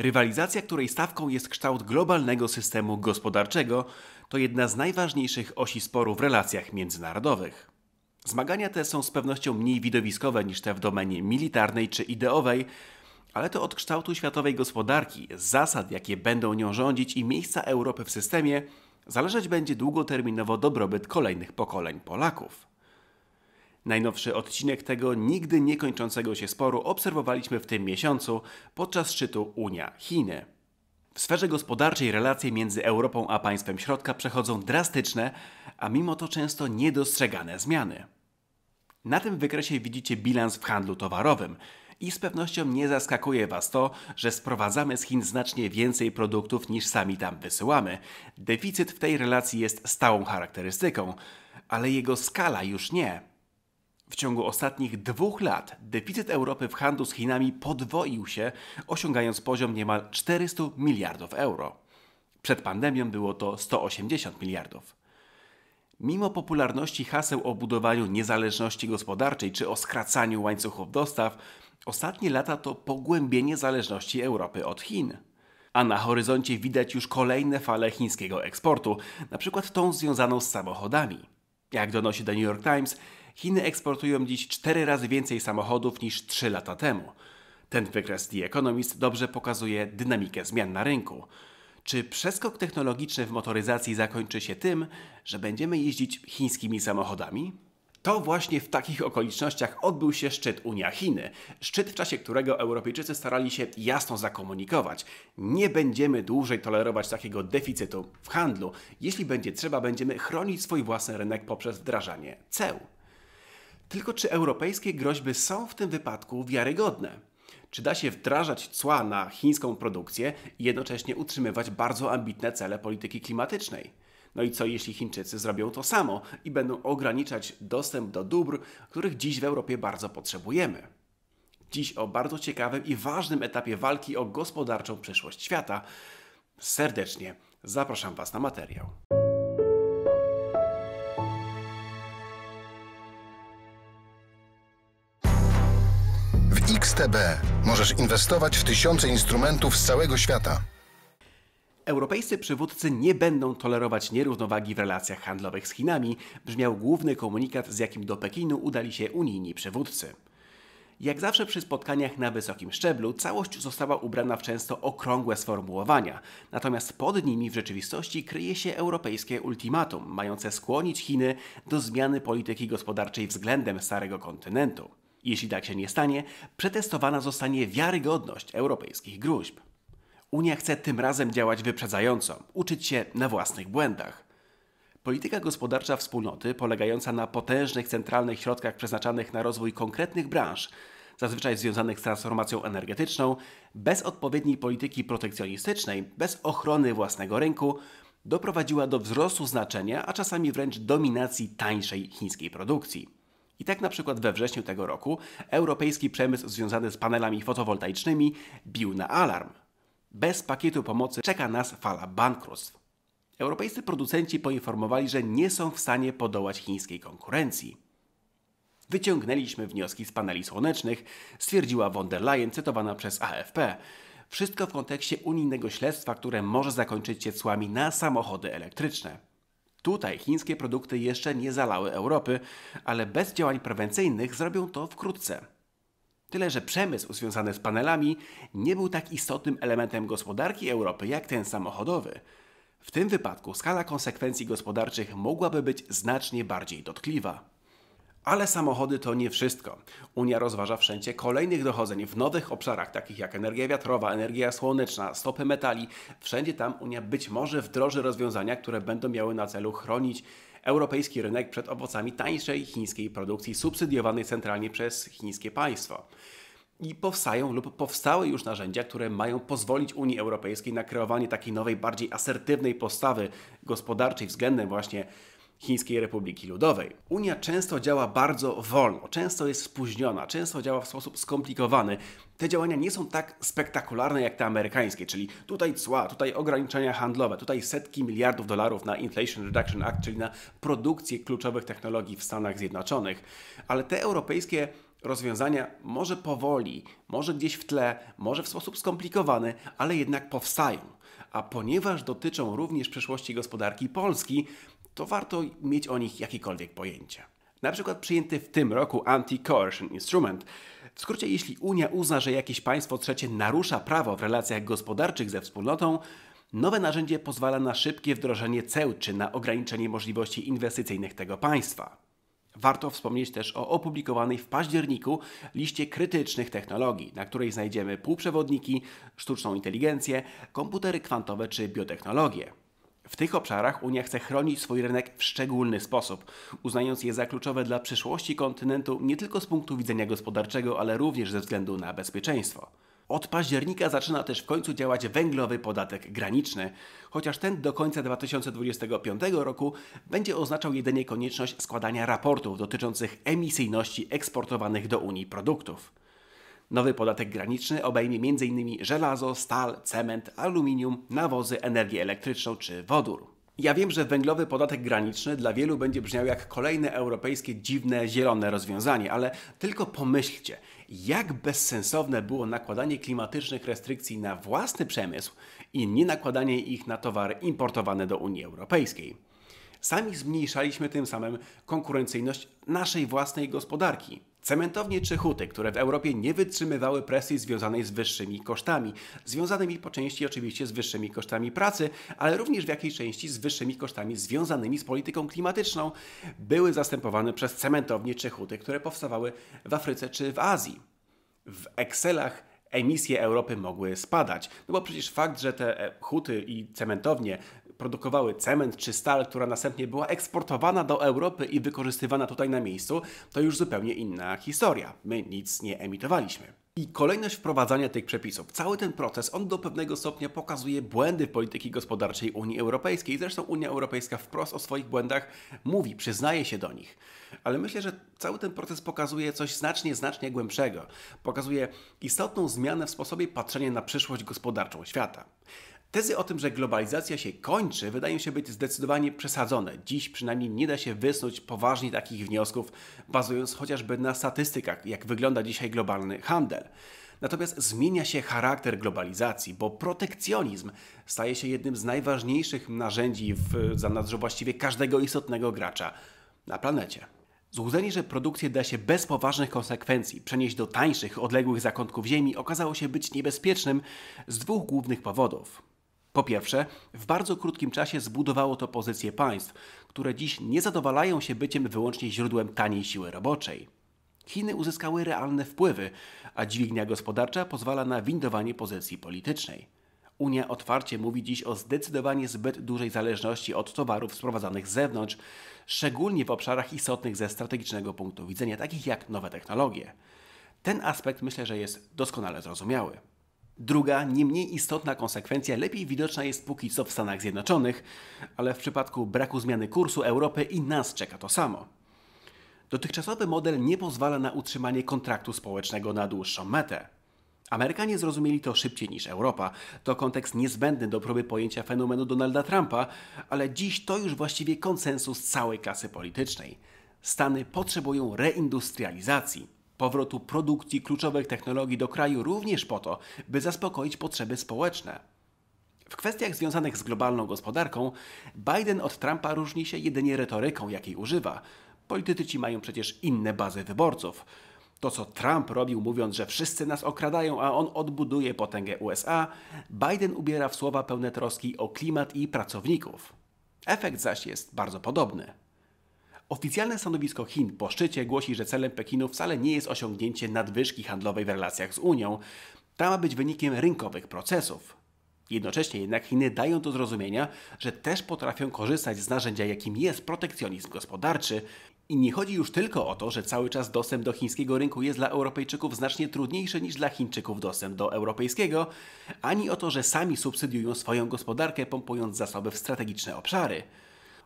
Rywalizacja, której stawką jest kształt globalnego systemu gospodarczego, to jedna z najważniejszych osi sporu w relacjach międzynarodowych. Zmagania te są z pewnością mniej widowiskowe niż te w domenie militarnej czy ideowej, ale to od kształtu światowej gospodarki, zasad, jakie będą nią rządzić i miejsca Europy w systemie, zależeć będzie długoterminowo dobrobyt kolejnych pokoleń Polaków. Najnowszy odcinek tego nigdy niekończącego się sporu obserwowaliśmy w tym miesiącu podczas szczytu Unia-Chiny. W sferze gospodarczej relacje między Europą a państwem środka przechodzą drastyczne, a mimo to często niedostrzegane zmiany. Na tym wykresie widzicie bilans w handlu towarowym i z pewnością nie zaskakuje Was to, że sprowadzamy z Chin znacznie więcej produktów niż sami tam wysyłamy. Deficyt w tej relacji jest stałą charakterystyką, ale jego skala już nie. W ciągu ostatnich dwóch lat deficyt Europy w handlu z Chinami podwoił się, osiągając poziom niemal 400 miliardów euro. Przed pandemią było to 180 miliardów. Mimo popularności haseł o budowaniu niezależności gospodarczej czy o skracaniu łańcuchów dostaw, ostatnie lata to pogłębienie zależności Europy od Chin. A na horyzoncie widać już kolejne fale chińskiego eksportu, na przykład tą związaną z samochodami. Jak donosi The New York Times, Chiny eksportują dziś 4 razy więcej samochodów niż 3 lata temu. Ten wykres The Economist dobrze pokazuje dynamikę zmian na rynku. Czy przeskok technologiczny w motoryzacji zakończy się tym, że będziemy jeździć chińskimi samochodami? To właśnie w takich okolicznościach odbył się szczyt Unia-Chiny, szczyt w czasie którego Europejczycy starali się jasno zakomunikować. Nie będziemy dłużej tolerować takiego deficytu w handlu. Jeśli będzie trzeba, będziemy chronić swój własny rynek poprzez wdrażanie ceł. Tylko czy europejskie groźby są w tym wypadku wiarygodne? Czy da się wdrażać cła na chińską produkcję i jednocześnie utrzymywać bardzo ambitne cele polityki klimatycznej? No i co jeśli Chińczycy zrobią to samo i będą ograniczać dostęp do dóbr, których dziś w Europie bardzo potrzebujemy? Dziś o bardzo ciekawym i ważnym etapie walki o gospodarczą przyszłość świata. Serdecznie zapraszam Was na materiał. STB możesz inwestować w tysiące instrumentów z całego świata. Europejscy przywódcy nie będą tolerować nierównowagi w relacjach handlowych z Chinami, brzmiał główny komunikat, z jakim do Pekinu udali się unijni przywódcy. Jak zawsze przy spotkaniach na wysokim szczeblu, całość została ubrana w często okrągłe sformułowania, natomiast pod nimi w rzeczywistości kryje się europejskie ultimatum, mające skłonić Chiny do zmiany polityki gospodarczej względem Starego Kontynentu. Jeśli tak się nie stanie, przetestowana zostanie wiarygodność europejskich gruźb. Unia chce tym razem działać wyprzedzająco, uczyć się na własnych błędach. Polityka gospodarcza wspólnoty, polegająca na potężnych centralnych środkach przeznaczanych na rozwój konkretnych branż, zazwyczaj związanych z transformacją energetyczną, bez odpowiedniej polityki protekcjonistycznej, bez ochrony własnego rynku, doprowadziła do wzrostu znaczenia, a czasami wręcz dominacji tańszej chińskiej produkcji. I tak na przykład we wrześniu tego roku europejski przemysł związany z panelami fotowoltaicznymi bił na alarm. Bez pakietu pomocy czeka nas fala bankructw. Europejscy producenci poinformowali, że nie są w stanie podołać chińskiej konkurencji. Wyciągnęliśmy wnioski z paneli słonecznych, stwierdziła von der Leyen, cytowana przez AFP. Wszystko w kontekście unijnego śledztwa, które może zakończyć się cłami na samochody elektryczne. Tutaj chińskie produkty jeszcze nie zalały Europy, ale bez działań prewencyjnych zrobią to wkrótce. Tyle, że przemysł związany z panelami nie był tak istotnym elementem gospodarki Europy jak ten samochodowy. W tym wypadku skala konsekwencji gospodarczych mogłaby być znacznie bardziej dotkliwa. Ale samochody to nie wszystko. Unia rozważa wszędzie kolejnych dochodzeń w nowych obszarach, takich jak energia wiatrowa, energia słoneczna, stopy metali. Wszędzie tam Unia być może wdroży rozwiązania, które będą miały na celu chronić europejski rynek przed owocami tańszej chińskiej produkcji, subsydiowanej centralnie przez chińskie państwo i powstają lub powstały już narzędzia, które mają pozwolić Unii Europejskiej na kreowanie takiej nowej, bardziej asertywnej postawy gospodarczej względem właśnie Chińskiej Republiki Ludowej. Unia często działa bardzo wolno, często jest spóźniona, często działa w sposób skomplikowany. Te działania nie są tak spektakularne jak te amerykańskie, czyli tutaj cła, tutaj ograniczenia handlowe, tutaj setki miliardów dolarów na Inflation Reduction Act, czyli na produkcję kluczowych technologii w Stanach Zjednoczonych. Ale te europejskie rozwiązania może powoli, może gdzieś w tle, może w sposób skomplikowany, ale jednak powstają. A ponieważ dotyczą również przyszłości gospodarki Polski, to warto mieć o nich jakiekolwiek pojęcie. Na przykład przyjęty w tym roku Anti-Coercion Instrument. W skrócie, jeśli Unia uzna, że jakieś państwo trzecie narusza prawo w relacjach gospodarczych ze wspólnotą, nowe narzędzie pozwala na szybkie wdrożenie ceł czy na ograniczenie możliwości inwestycyjnych tego państwa. Warto wspomnieć też o opublikowanej w październiku liście krytycznych technologii, na której znajdziemy półprzewodniki, sztuczną inteligencję, komputery kwantowe czy biotechnologie. W tych obszarach Unia chce chronić swój rynek w szczególny sposób, uznając je za kluczowe dla przyszłości kontynentu nie tylko z punktu widzenia gospodarczego, ale również ze względu na bezpieczeństwo. Od października zaczyna też w końcu działać węglowy podatek graniczny, chociaż ten do końca 2025 roku będzie oznaczał jedynie konieczność składania raportów dotyczących emisyjności eksportowanych do Unii produktów. Nowy podatek graniczny obejmie m.in. żelazo, stal, cement, aluminium, nawozy, energię elektryczną czy wodór. Ja wiem, że węglowy podatek graniczny dla wielu będzie brzmiał jak kolejne europejskie dziwne zielone rozwiązanie, ale tylko pomyślcie, jak bezsensowne było nakładanie klimatycznych restrykcji na własny przemysł i nie nakładanie ich na towary importowane do Unii Europejskiej. Sami zmniejszaliśmy tym samym konkurencyjność naszej własnej gospodarki. Cementownie czy huty, które w Europie nie wytrzymywały presji związanej z wyższymi kosztami, związanymi po części oczywiście z wyższymi kosztami pracy, ale również w jakiejś części z wyższymi kosztami związanymi z polityką klimatyczną, były zastępowane przez cementownie czy huty, które powstawały w Afryce czy w Azji. W Excelach emisje Europy mogły spadać. No bo przecież fakt, że te e, huty i cementownie produkowały cement czy stal, która następnie była eksportowana do Europy i wykorzystywana tutaj na miejscu, to już zupełnie inna historia. My nic nie emitowaliśmy. I kolejność wprowadzania tych przepisów. Cały ten proces, on do pewnego stopnia pokazuje błędy polityki gospodarczej Unii Europejskiej. Zresztą Unia Europejska wprost o swoich błędach mówi, przyznaje się do nich. Ale myślę, że cały ten proces pokazuje coś znacznie, znacznie głębszego. Pokazuje istotną zmianę w sposobie patrzenia na przyszłość gospodarczą świata. Tezy o tym, że globalizacja się kończy, wydają się być zdecydowanie przesadzone. Dziś przynajmniej nie da się wysnuć poważnie takich wniosków, bazując chociażby na statystykach, jak wygląda dzisiaj globalny handel. Natomiast zmienia się charakter globalizacji, bo protekcjonizm staje się jednym z najważniejszych narzędzi w zanadrzu właściwie każdego istotnego gracza na planecie. Złudzenie, że produkcję da się bez poważnych konsekwencji przenieść do tańszych, odległych zakątków Ziemi, okazało się być niebezpiecznym z dwóch głównych powodów. Po pierwsze, w bardzo krótkim czasie zbudowało to pozycję państw, które dziś nie zadowalają się byciem wyłącznie źródłem taniej siły roboczej. Chiny uzyskały realne wpływy, a dźwignia gospodarcza pozwala na windowanie pozycji politycznej. Unia otwarcie mówi dziś o zdecydowanie zbyt dużej zależności od towarów sprowadzanych z zewnątrz, szczególnie w obszarach istotnych ze strategicznego punktu widzenia, takich jak nowe technologie. Ten aspekt myślę, że jest doskonale zrozumiały. Druga, nie mniej istotna konsekwencja lepiej widoczna jest póki co w Stanach Zjednoczonych, ale w przypadku braku zmiany kursu Europy i nas czeka to samo. Dotychczasowy model nie pozwala na utrzymanie kontraktu społecznego na dłuższą metę. Amerykanie zrozumieli to szybciej niż Europa. To kontekst niezbędny do próby pojęcia fenomenu Donalda Trumpa, ale dziś to już właściwie konsensus całej klasy politycznej. Stany potrzebują reindustrializacji powrotu produkcji kluczowych technologii do kraju również po to, by zaspokoić potrzeby społeczne. W kwestiach związanych z globalną gospodarką Biden od Trumpa różni się jedynie retoryką, jakiej używa. Politycy ci mają przecież inne bazy wyborców. To, co Trump robił, mówiąc, że wszyscy nas okradają, a on odbuduje potęgę USA, Biden ubiera w słowa pełne troski o klimat i pracowników. Efekt zaś jest bardzo podobny. Oficjalne stanowisko Chin po szczycie głosi, że celem Pekinu wcale nie jest osiągnięcie nadwyżki handlowej w relacjach z Unią. Ta ma być wynikiem rynkowych procesów. Jednocześnie jednak Chiny dają do zrozumienia, że też potrafią korzystać z narzędzia, jakim jest protekcjonizm gospodarczy. I nie chodzi już tylko o to, że cały czas dostęp do chińskiego rynku jest dla Europejczyków znacznie trudniejszy niż dla Chińczyków dostęp do europejskiego, ani o to, że sami subsydiują swoją gospodarkę, pompując zasoby w strategiczne obszary.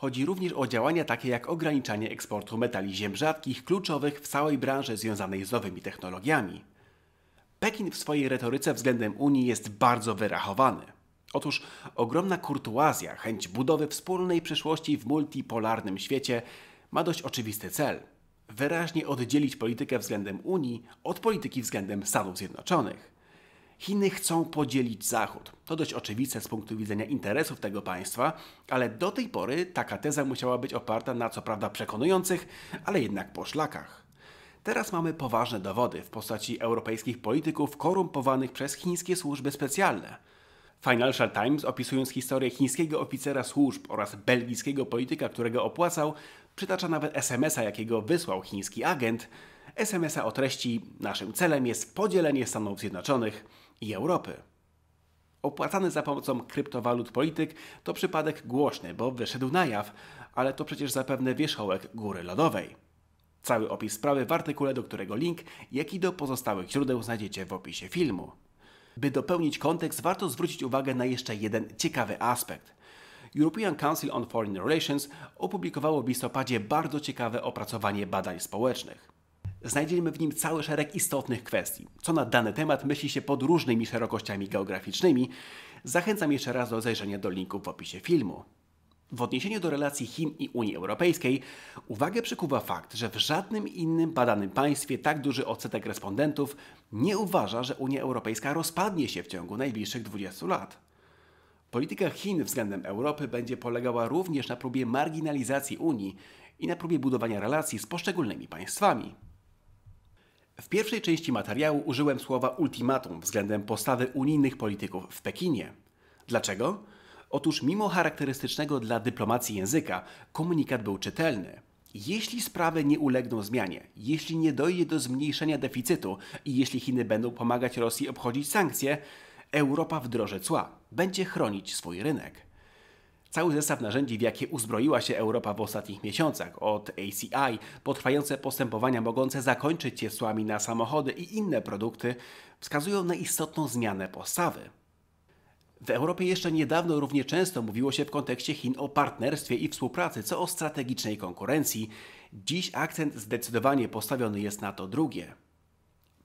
Chodzi również o działania takie jak ograniczanie eksportu metali ziem rzadkich, kluczowych w całej branży związanej z nowymi technologiami. Pekin w swojej retoryce względem Unii jest bardzo wyrachowany. Otóż ogromna kurtuazja, chęć budowy wspólnej przyszłości w multipolarnym świecie ma dość oczywisty cel wyraźnie oddzielić politykę względem Unii od polityki względem Stanów Zjednoczonych. Chiny chcą podzielić Zachód. To dość oczywiste z punktu widzenia interesów tego państwa, ale do tej pory taka teza musiała być oparta na co prawda przekonujących, ale jednak poszlakach. Teraz mamy poważne dowody w postaci europejskich polityków korumpowanych przez chińskie służby specjalne. Financial Times, opisując historię chińskiego oficera służb oraz belgijskiego polityka, którego opłacał, przytacza nawet SMS-a, jakiego wysłał chiński agent, SMS-a o treści Naszym celem jest podzielenie Stanów Zjednoczonych i Europy. Opłacany za pomocą kryptowalut polityk to przypadek głośny, bo wyszedł na jaw, ale to przecież zapewne wierzchołek góry lodowej. Cały opis sprawy w artykule, do którego link, jak i do pozostałych źródeł znajdziecie w opisie filmu. By dopełnić kontekst, warto zwrócić uwagę na jeszcze jeden ciekawy aspekt. European Council on Foreign Relations opublikowało w listopadzie bardzo ciekawe opracowanie badań społecznych znajdziemy w nim cały szereg istotnych kwestii. Co na dany temat myśli się pod różnymi szerokościami geograficznymi, zachęcam jeszcze raz do zajrzenia do linków w opisie filmu. W odniesieniu do relacji Chin i Unii Europejskiej uwagę przykuwa fakt, że w żadnym innym badanym państwie tak duży odsetek respondentów nie uważa, że Unia Europejska rozpadnie się w ciągu najbliższych 20 lat. Polityka Chin względem Europy będzie polegała również na próbie marginalizacji Unii i na próbie budowania relacji z poszczególnymi państwami. W pierwszej części materiału użyłem słowa ultimatum względem postawy unijnych polityków w Pekinie. Dlaczego? Otóż, mimo charakterystycznego dla dyplomacji języka, komunikat był czytelny. Jeśli sprawy nie ulegną zmianie, jeśli nie dojdzie do zmniejszenia deficytu i jeśli Chiny będą pomagać Rosji obchodzić sankcje, Europa wdroży cła, będzie chronić swój rynek. Cały zestaw narzędzi, w jakie uzbroiła się Europa w ostatnich miesiącach, od ACI, potrwające postępowania mogące zakończyć się słami na samochody i inne produkty, wskazują na istotną zmianę postawy. W Europie jeszcze niedawno równie często mówiło się w kontekście Chin o partnerstwie i współpracy, co o strategicznej konkurencji. Dziś akcent zdecydowanie postawiony jest na to drugie.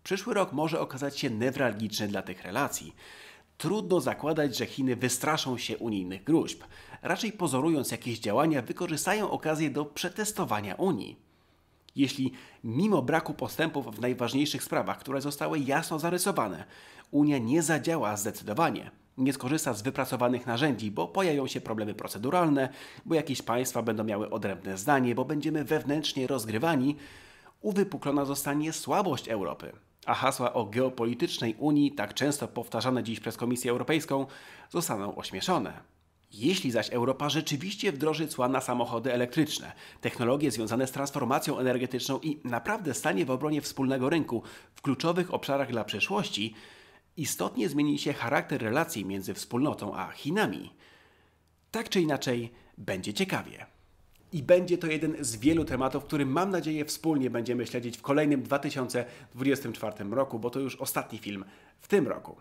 Przyszły rok może okazać się newralgiczny dla tych relacji. Trudno zakładać, że Chiny wystraszą się unijnych gruźb. Raczej pozorując jakieś działania, wykorzystają okazję do przetestowania Unii. Jeśli mimo braku postępów w najważniejszych sprawach, które zostały jasno zarysowane, Unia nie zadziała zdecydowanie, nie skorzysta z wypracowanych narzędzi, bo pojawią się problemy proceduralne, bo jakieś państwa będą miały odrębne zdanie, bo będziemy wewnętrznie rozgrywani, uwypuklona zostanie słabość Europy, a hasła o geopolitycznej Unii, tak często powtarzane dziś przez Komisję Europejską, zostaną ośmieszone. Jeśli zaś Europa rzeczywiście wdroży cła na samochody elektryczne, technologie związane z transformacją energetyczną i naprawdę stanie w obronie wspólnego rynku w kluczowych obszarach dla przyszłości, istotnie zmieni się charakter relacji między wspólnotą a Chinami. Tak czy inaczej, będzie ciekawie i będzie to jeden z wielu tematów, który mam nadzieję wspólnie będziemy śledzić w kolejnym 2024 roku, bo to już ostatni film w tym roku.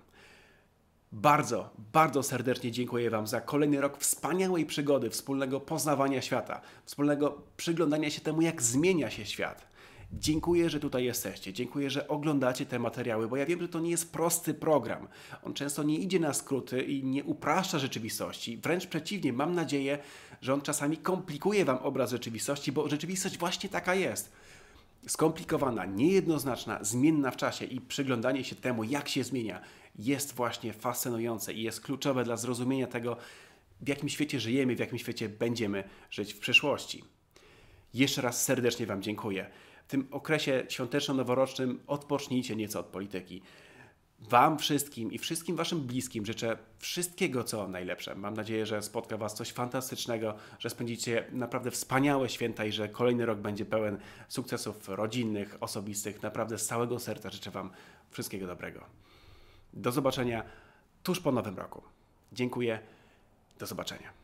Bardzo, bardzo serdecznie dziękuję Wam za kolejny rok wspaniałej przygody, wspólnego poznawania świata, wspólnego przyglądania się temu, jak zmienia się świat. Dziękuję, że tutaj jesteście. Dziękuję, że oglądacie te materiały, bo ja wiem, że to nie jest prosty program. On często nie idzie na skróty i nie upraszcza rzeczywistości. Wręcz przeciwnie, mam nadzieję, że on czasami komplikuje Wam obraz rzeczywistości, bo rzeczywistość właśnie taka jest skomplikowana, niejednoznaczna, zmienna w czasie i przyglądanie się temu, jak się zmienia, jest właśnie fascynujące i jest kluczowe dla zrozumienia tego, w jakim świecie żyjemy, w jakim świecie będziemy żyć w przyszłości. Jeszcze raz serdecznie Wam dziękuję tym okresie świąteczno-noworocznym odpocznijcie nieco od polityki. Wam wszystkim i wszystkim Waszym bliskim życzę wszystkiego, co najlepsze. Mam nadzieję, że spotka Was coś fantastycznego, że spędzicie naprawdę wspaniałe święta i że kolejny rok będzie pełen sukcesów rodzinnych, osobistych. Naprawdę z całego serca życzę Wam wszystkiego dobrego. Do zobaczenia tuż po nowym roku. Dziękuję. Do zobaczenia.